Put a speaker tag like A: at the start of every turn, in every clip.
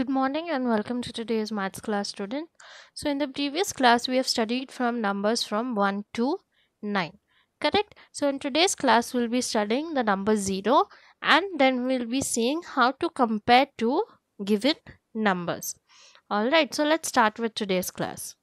A: Good morning and welcome to today's maths class student. So in the previous class we have studied from numbers from 1 to 9. Correct? So in today's class we'll be studying the number 0 and then we'll be seeing how to compare two given numbers. Alright, so let's start with today's class.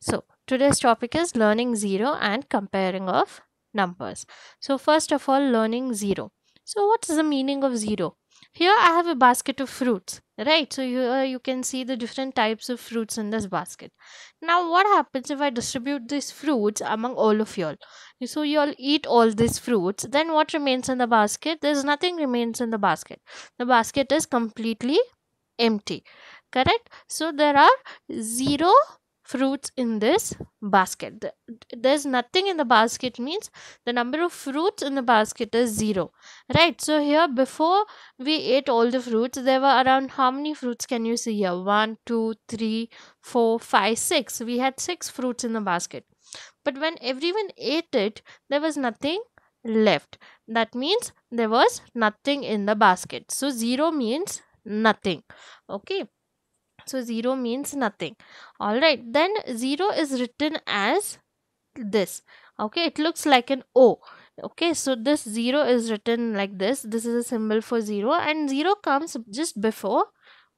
A: So today's topic is learning 0 and comparing of numbers. So first of all learning 0. So what's the meaning of 0? here I have a basket of fruits right so here uh, you can see the different types of fruits in this basket now what happens if I distribute these fruits among all of y'all so y'all eat all these fruits then what remains in the basket there's nothing remains in the basket the basket is completely empty correct so there are zero fruits in this basket. There's nothing in the basket means the number of fruits in the basket is 0. Right. So here before we ate all the fruits, there were around how many fruits can you see here? One, two, three, four, five, six. We had 6 fruits in the basket. But when everyone ate it, there was nothing left. That means there was nothing in the basket. So 0 means nothing. Okay. So 0 means nothing. Alright, then 0 is written as this. Okay, it looks like an O. Okay, so this 0 is written like this. This is a symbol for 0 and 0 comes just before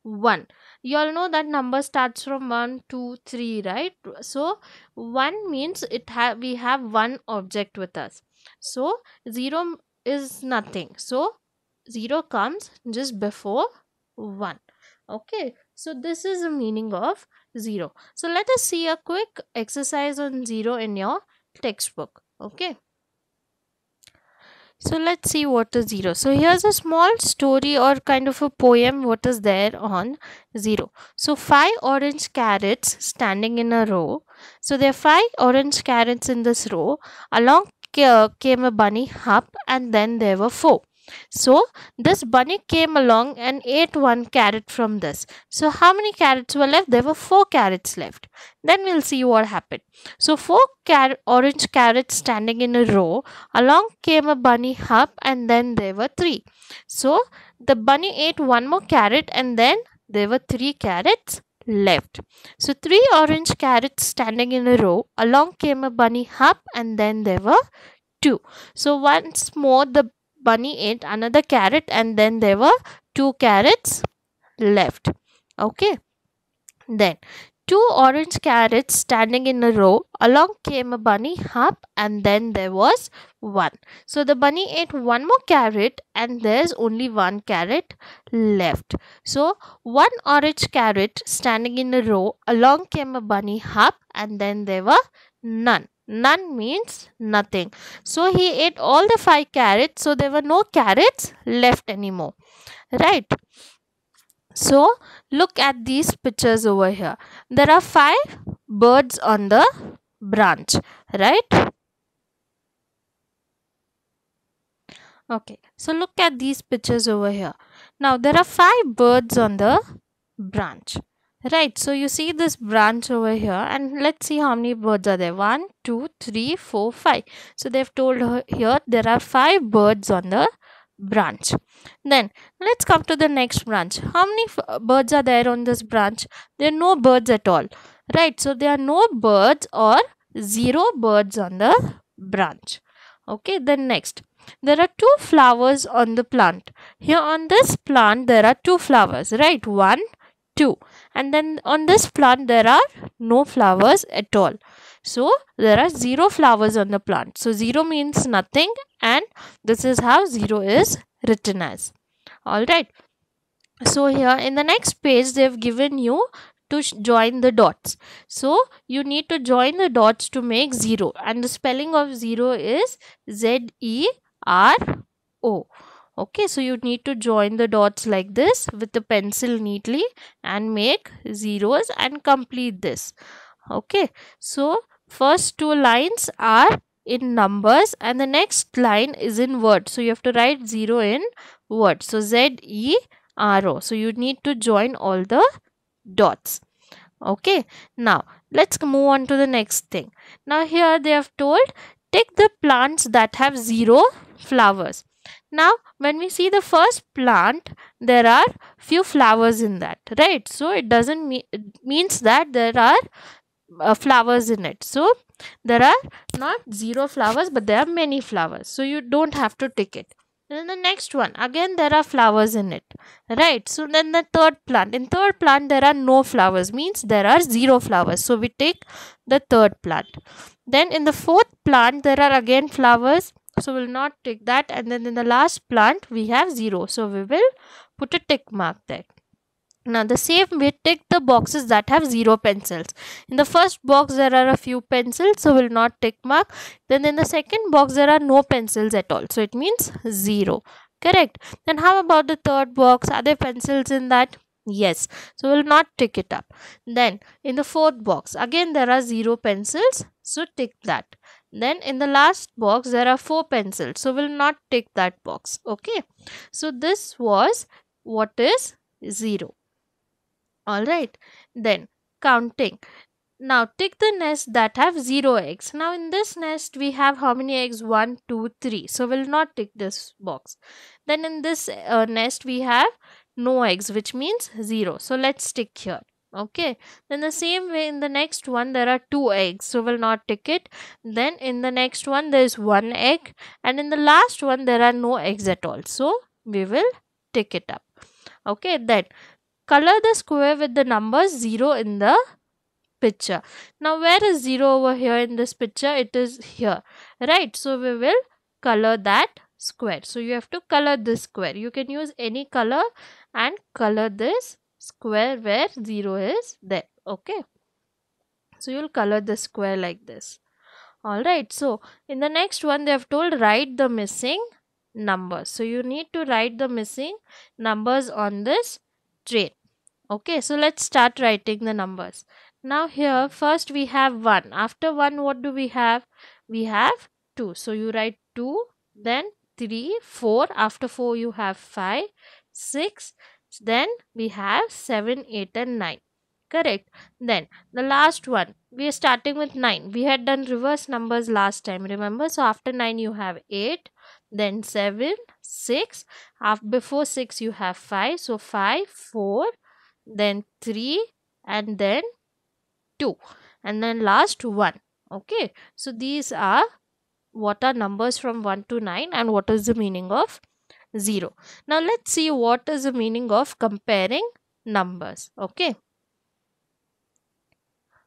A: 1 you all know that number starts from 1 2 3 right so 1 means it have we have one object with us so 0 is nothing so 0 comes just before 1 okay so this is the meaning of 0. So let us see a quick exercise on 0 in your textbook. Okay. So let's see what is 0. So here's a small story or kind of a poem what is there on 0. So 5 orange carrots standing in a row. So there are 5 orange carrots in this row. Along came a bunny hop and then there were 4. So this bunny came along and ate one carrot from this. So how many carrots were left? There were four carrots left. Then we'll see what happened. So four car orange carrots standing in a row. Along came a bunny hop and then there were three. So the bunny ate one more carrot and then there were three carrots left. So three orange carrots standing in a row. Along came a bunny hop and then there were two. So once more the bunny ate another carrot and then there were two carrots left okay then two orange carrots standing in a row along came a bunny hop and then there was one so the bunny ate one more carrot and there's only one carrot left so one orange carrot standing in a row along came a bunny hop and then there were none none means nothing so he ate all the five carrots so there were no carrots left anymore right so look at these pictures over here there are five birds on the branch right okay so look at these pictures over here now there are five birds on the branch Right, so you see this branch over here and let's see how many birds are there. One, two, three, four, five. So they've told here there are 5 birds on the branch. Then let's come to the next branch. How many birds are there on this branch? There are no birds at all. Right, so there are no birds or 0 birds on the branch. Okay, then next there are two flowers on the plant. Here on this plant, there are two flowers, right? One, two and then on this plant there are no flowers at all so there are zero flowers on the plant so zero means nothing and this is how zero is written as all right so here in the next page they've given you to join the dots so you need to join the dots to make zero and the spelling of zero is z e r o okay so you need to join the dots like this with the pencil neatly and make zeros and complete this okay so first two lines are in numbers and the next line is in words. so you have to write zero in words. so z e r o so you need to join all the dots okay now let's move on to the next thing now here they have told take the plants that have zero flowers now, when we see the first plant, there are few flowers in that, right? So, it doesn't mean, it means that there are uh, flowers in it. So, there are not zero flowers, but there are many flowers. So, you don't have to tick it. Then the next one, again there are flowers in it, right? So then the third plant, in third plant there are no flowers, means there are zero flowers. So we take the third plant. Then in the fourth plant there are again flowers, so we'll not take that and then in the last plant we have 0 so we will put a tick mark there now the same we tick the boxes that have zero pencils. In the first box there are a few pencils so we'll not tick mark. Then in the second box there are no pencils at all. So it means zero. Correct. Then how about the third box? Are there pencils in that? Yes. So we'll not tick it up. Then in the fourth box again there are zero pencils. So tick that then in the last box there are four pencils so we'll not tick that box okay so this was what is zero all right then counting now tick the nest that have 0 eggs. Now in this nest we have how many eggs? One, two, three. So we'll not tick this box. Then in this uh, nest we have no eggs which means 0. So let's tick here okay then the same way in the next one there are two eggs so we'll not tick it then in the next one there is one egg and in the last one there are no eggs at all so we will tick it up okay then color the square with the number 0 in the picture now where is 0 over here in this picture it is here right so we will color that square so you have to color this square you can use any color and color this square where 0 is there okay so you'll color the square like this all right so in the next one they have told write the missing numbers so you need to write the missing numbers on this train. okay so let's start writing the numbers now here first we have 1 after 1 what do we have we have 2 so you write 2 then 3 4 after 4 you have 5 6 then we have 7 8 and 9 correct then the last one we are starting with 9 we had done reverse numbers last time remember so after 9 you have 8 then 7 6 after before 6 you have 5 so 5 4 then 3 and then 2 and then last 1 okay so these are what are numbers from 1 to 9 and what is the meaning of 0. Now let's see what is the meaning of comparing numbers. Okay.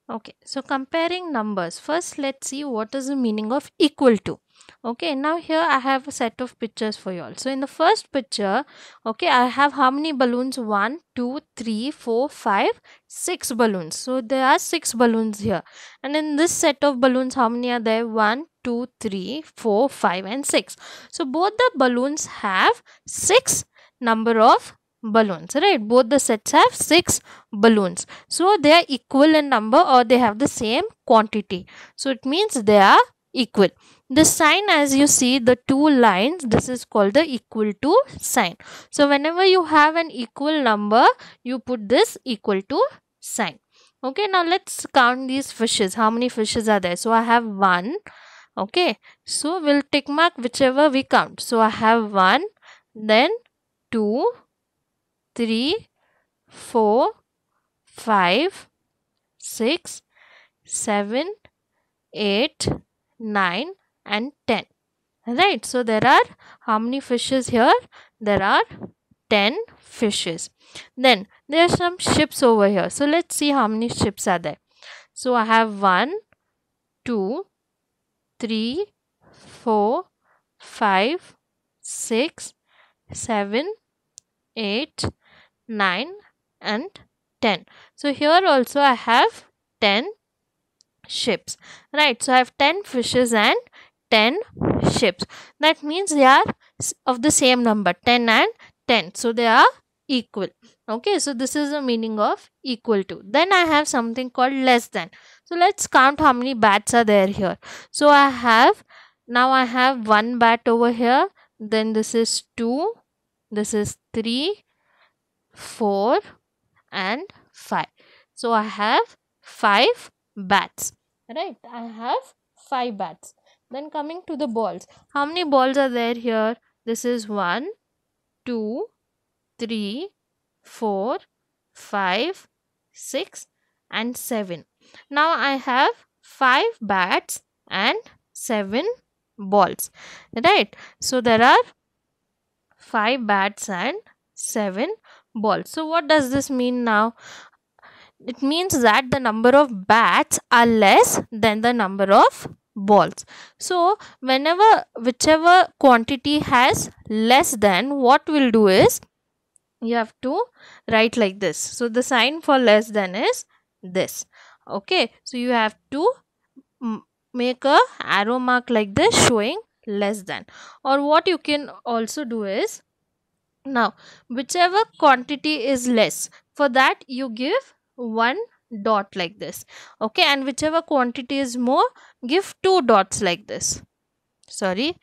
A: Okay, so comparing numbers. First, let's see what is the meaning of equal to. Okay, now here I have a set of pictures for you all. So in the first picture, okay, I have how many balloons? One, two, three, four, five, six balloons. So there are 6 balloons here. And in this set of balloons, how many are there? One, 2, 3, 4, 5 and 6. So both the balloons have 6 number of balloons right both the sets have six balloons so they are equal in number or they have the same quantity so it means they are equal the sign as you see the two lines this is called the equal to sign so whenever you have an equal number you put this equal to sign okay now let's count these fishes how many fishes are there so i have one okay so we'll tick mark whichever we count so i have one then two three four five six seven eight nine and 10 right so there are how many fishes here there are 10 fishes then there are some ships over here so let's see how many ships are there so i have one two three, four, five, six, seven, eight, nine, and 10. So here also I have 10 ships. Right. So I have 10 fishes and 10 ships. That means they are of the same number 10 and 10. So they are equal. Okay. So this is the meaning of equal to. Then I have something called less than so let's count how many bats are there here so i have now i have one bat over here then this is two this is three four and five so i have five bats right i have five bats then coming to the balls how many balls are there here this is one two three four five six and seven now I have 5 bats and 7 balls. Right. So there are 5 bats and 7 balls. So what does this mean now? It means that the number of bats are less than the number of balls. So whenever whichever quantity has less than what we'll do is you have to write like this. So the sign for less than is this okay so you have to make a arrow mark like this showing less than or what you can also do is now whichever quantity is less for that you give one dot like this okay and whichever quantity is more give two dots like this sorry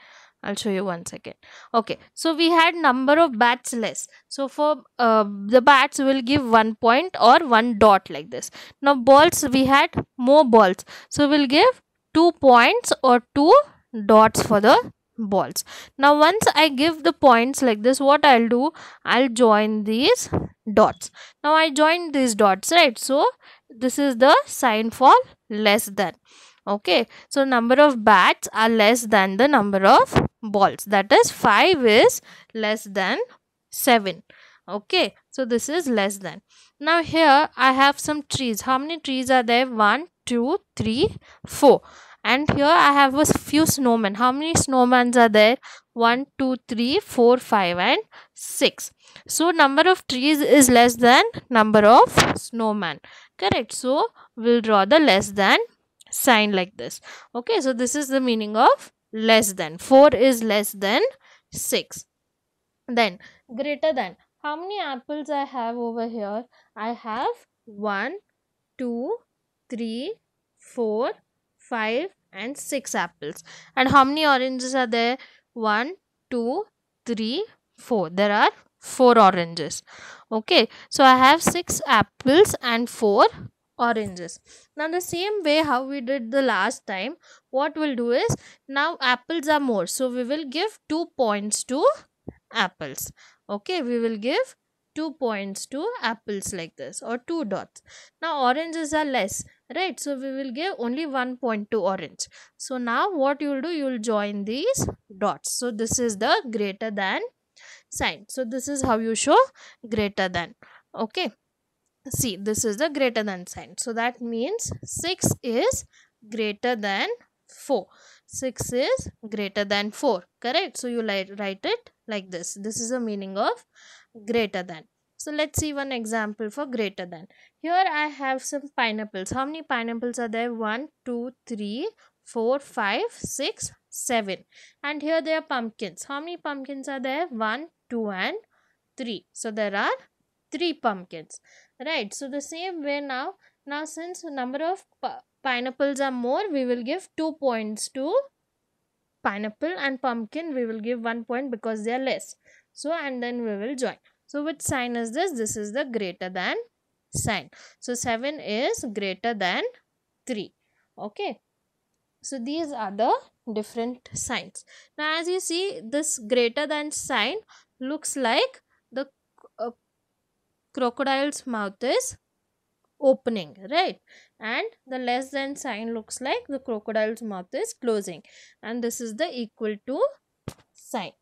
A: I'll show you one second. Okay, so we had number of bats less. So for uh, the bats, we'll give one point or one dot like this. Now balls, we had more balls. So we'll give two points or two dots for the balls. Now once I give the points like this, what I'll do, I'll join these dots. Now I join these dots, right? So this is the sign for less than okay so number of bats are less than the number of balls that is 5 is less than 7 okay so this is less than now here i have some trees how many trees are there One, two, three, four. and here i have a few snowmen how many snowmen are there One, two, three, four, five, and 6 so number of trees is less than number of snowmen correct so we'll draw the less than sign like this okay so this is the meaning of less than 4 is less than 6 then greater than how many apples i have over here i have 1 2 3 4 5 and 6 apples and how many oranges are there 1 2 3 4 there are 4 oranges okay so i have 6 apples and 4 oranges now the same way how we did the last time what we'll do is now apples are more so we will give two points to apples okay we will give two points to apples like this or two dots now oranges are less right so we will give only one point to orange so now what you'll do you'll join these dots so this is the greater than sign so this is how you show greater than okay see this is the greater than sign so that means 6 is greater than 4 6 is greater than 4 correct so you write it like this this is the meaning of greater than so let's see one example for greater than here i have some pineapples how many pineapples are there One, two, three, four, five, six, seven. and here there are pumpkins how many pumpkins are there 1 2 and 3 so there are three pumpkins right so the same way now now since number of pineapples are more we will give two points to pineapple and pumpkin we will give one point because they are less so and then we will join so which sign is this this is the greater than sign so 7 is greater than 3 okay so these are the different signs now as you see this greater than sign looks like crocodile's mouth is opening right and the less than sign looks like the crocodile's mouth is closing and this is the equal to sign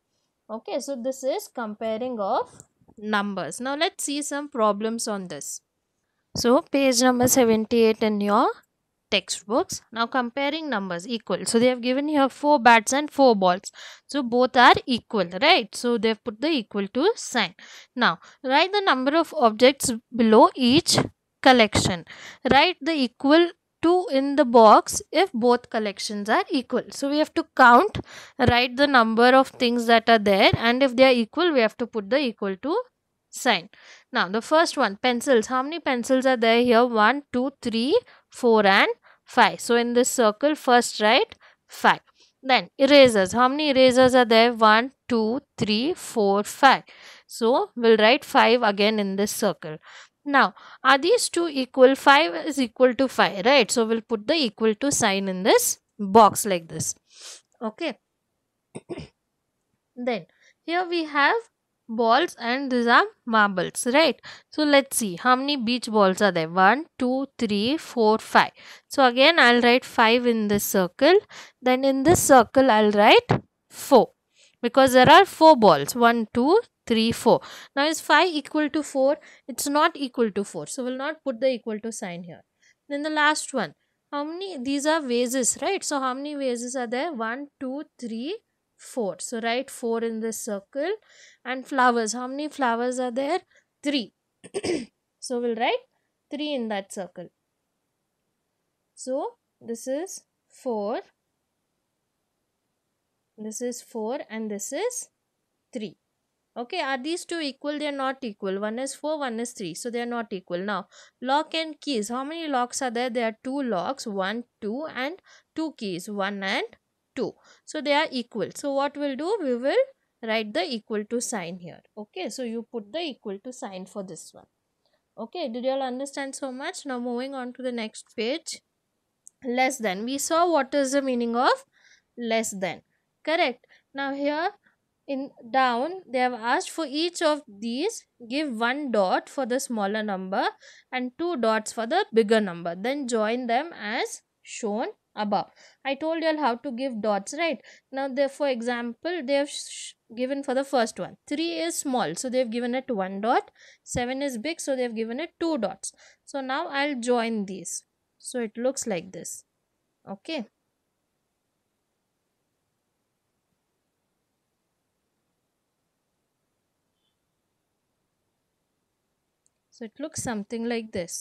A: okay so this is comparing of numbers now let's see some problems on this so page number 78 in your textbooks. Now comparing numbers equal. So they have given here 4 bats and 4 balls. So both are equal, right? So they have put the equal to sign. Now write the number of objects below each collection. Write the equal to in the box if both collections are equal. So we have to count, write the number of things that are there and if they are equal, we have to put the equal to sign. Now the first one, pencils. How many pencils are there here? One, two, three, 4 and 5. So in this circle first write 5. Then erasers. How many erasers are there? 1, 2, 3, 4, 5. So we'll write 5 again in this circle. Now are these two equal? 5 is equal to 5 right? So we'll put the equal to sign in this box like this. Okay. then here we have balls and these are marbles right so let's see how many beach balls are there one two three four five so again i'll write five in this circle then in this circle i'll write four because there are four balls one two three four now is five equal to four it's not equal to four so we'll not put the equal to sign here then the last one how many these are vases right so how many vases are there one two three 4 so write 4 in this circle and flowers how many flowers are there 3 so we'll write 3 in that circle so this is 4 this is 4 and this is 3 okay are these two equal they are not equal one is 4 one is 3 so they are not equal now lock and keys how many locks are there there are two locks 1 2 and two keys 1 and 2 so they are equal so what we'll do we will write the equal to sign here okay so you put the equal to sign for this one okay did you all understand so much now moving on to the next page less than we saw what is the meaning of less than correct now here in down they have asked for each of these give one dot for the smaller number and two dots for the bigger number then join them as shown above i told you all how to give dots right now there for example they have given for the first one 3 is small so they have given it one dot 7 is big so they have given it two dots so now i'll join these so it looks like this okay so it looks something like this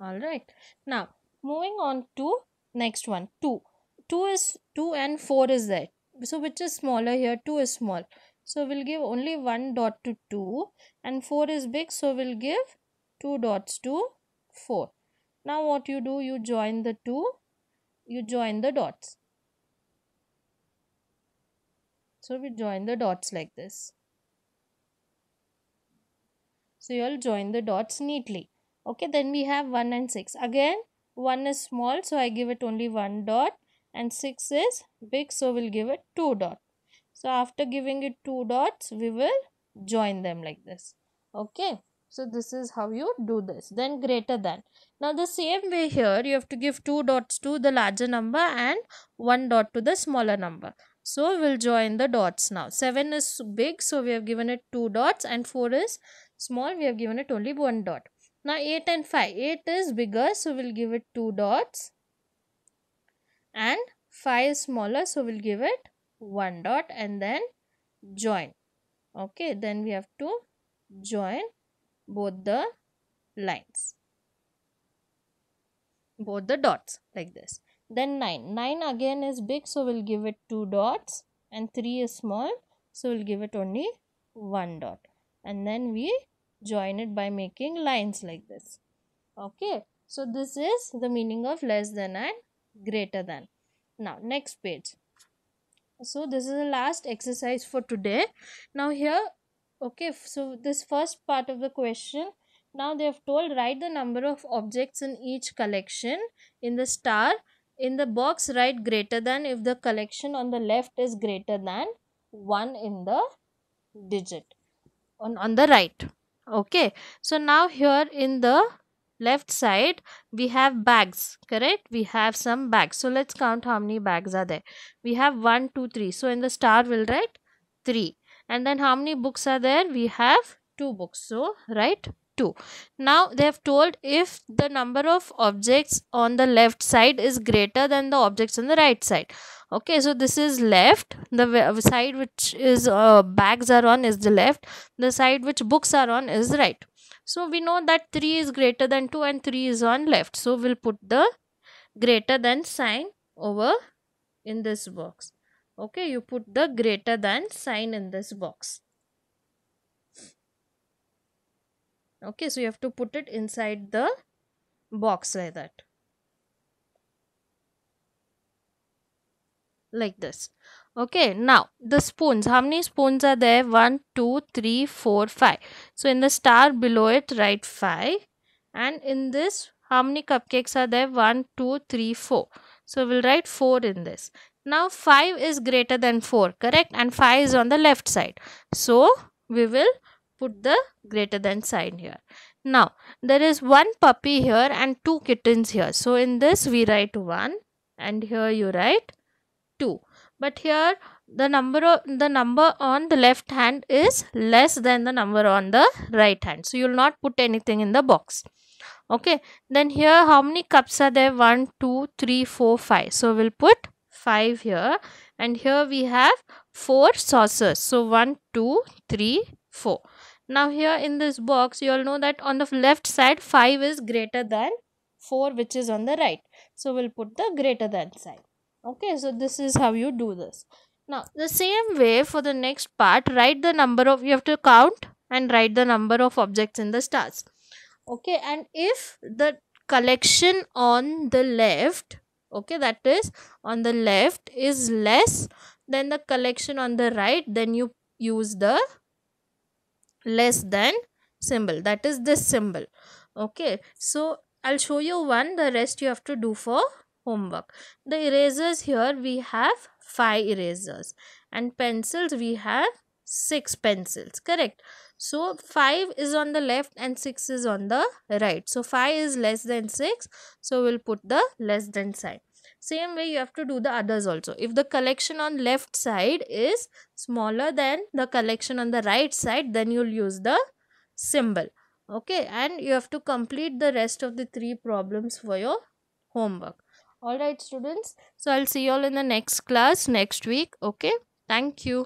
A: all right now moving on to next one 2 2 is 2 and 4 is there so which is smaller here 2 is small so we'll give only one dot to 2 and 4 is big so we'll give two dots to 4 now what you do you join the two you join the dots so we join the dots like this so you'll join the dots neatly okay then we have 1 and 6 again 1 is small so I give it only 1 dot and 6 is big so we'll give it 2 dot so after giving it 2 dots we will join them like this okay so this is how you do this then greater than now the same way here you have to give 2 dots to the larger number and 1 dot to the smaller number so we'll join the dots now 7 is big so we have given it 2 dots and 4 is small we have given it only 1 dot now 8 and 5. 8 is bigger so we'll give it 2 dots and 5 is smaller so we'll give it 1 dot and then join. Okay then we have to join both the lines. Both the dots like this. Then 9. 9 again is big so we'll give it 2 dots and 3 is small so we'll give it only 1 dot and then we join it by making lines like this okay so this is the meaning of less than and greater than now next page so this is the last exercise for today now here okay so this first part of the question now they have told write the number of objects in each collection in the star in the box write greater than if the collection on the left is greater than 1 in the digit on, on the right okay so now here in the left side we have bags correct we have some bags so let's count how many bags are there we have one two three so in the star we'll write three and then how many books are there we have two books so write 2 now they have told if the number of objects on the left side is greater than the objects on the right side okay so this is left the uh, side which is uh, bags are on is the left the side which books are on is right so we know that 3 is greater than 2 and 3 is on left so we'll put the greater than sign over in this box okay you put the greater than sign in this box okay so you have to put it inside the box like that like this okay now the spoons how many spoons are there one two three four five so in the star below it write five and in this how many cupcakes are there one two three four so we'll write four in this now 5 is greater than 4 correct and 5 is on the left side so we will put the greater than sign here now there is one puppy here and two kittens here so in this we write one and here you write two but here the number the number on the left hand is less than the number on the right hand so you'll not put anything in the box okay then here how many cups are there one two three four five so we'll put five here and here we have four saucers so one two three four now here in this box you all know that on the left side 5 is greater than 4 which is on the right so we'll put the greater than sign okay so this is how you do this now the same way for the next part write the number of you have to count and write the number of objects in the stars okay and if the collection on the left okay that is on the left is less than the collection on the right then you use the less than symbol that is this symbol okay so i'll show you one the rest you have to do for homework the erasers here we have five erasers and pencils we have six pencils correct so 5 is on the left and 6 is on the right so 5 is less than 6 so we'll put the less than sign same way you have to do the others also if the collection on left side is smaller than the collection on the right side then you'll use the symbol okay and you have to complete the rest of the three problems for your homework all right students so i'll see you all in the next class next week okay thank you